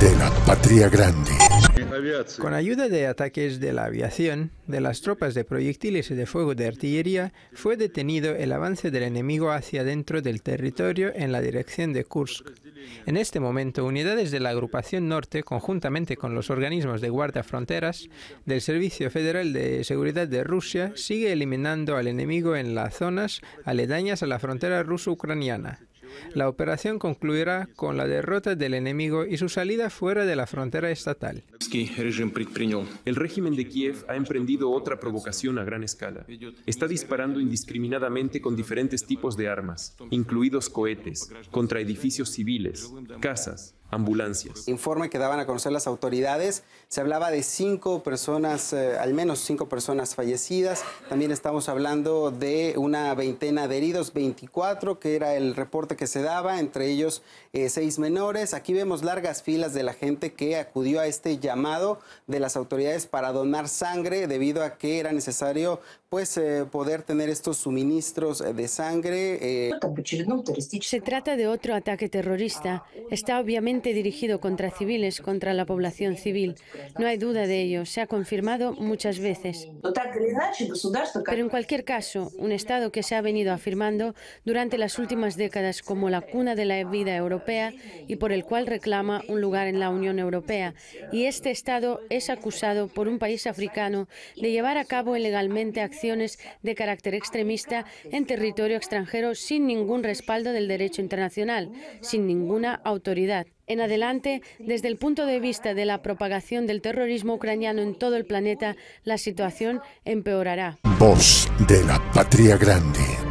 de la patria grande. Con ayuda de ataques de la aviación, de las tropas de proyectiles y de fuego de artillería, fue detenido el avance del enemigo hacia dentro del territorio en la dirección de Kursk. En este momento, unidades de la agrupación norte, conjuntamente con los organismos de guardia fronteras del Servicio Federal de Seguridad de Rusia, sigue eliminando al enemigo en las zonas aledañas a la frontera ruso-ucraniana. La operación concluirá con la derrota del enemigo y su salida fuera de la frontera estatal. El régimen de Kiev ha emprendido otra provocación a gran escala. Está disparando indiscriminadamente con diferentes tipos de armas, incluidos cohetes, contra edificios civiles, casas, ambulancias. Informe que daban a conocer las autoridades. Se hablaba de cinco personas, eh, al menos cinco personas fallecidas. También estamos hablando de una veintena de heridos, 24, que era el reporte que se daba, entre ellos eh, seis menores. Aquí vemos largas filas de la gente que acudió a este llamado de las autoridades para donar sangre debido a que era necesario pues eh, poder tener estos suministros de sangre. Se trata de otro ataque terrorista. Está obviamente dirigido contra civiles, contra la población civil. No hay duda de ello, se ha confirmado muchas veces. Pero en cualquier caso, un Estado que se ha venido afirmando durante las últimas décadas como la cuna de la vida europea y por el cual reclama un lugar en la Unión Europea. Y este Estado es acusado por un país africano de llevar a cabo ilegalmente acciones de carácter extremista en territorio extranjero sin ningún respaldo del derecho internacional, sin ninguna autoridad en adelante, desde el punto de vista de la propagación del terrorismo ucraniano en todo el planeta, la situación empeorará. de la patria grande.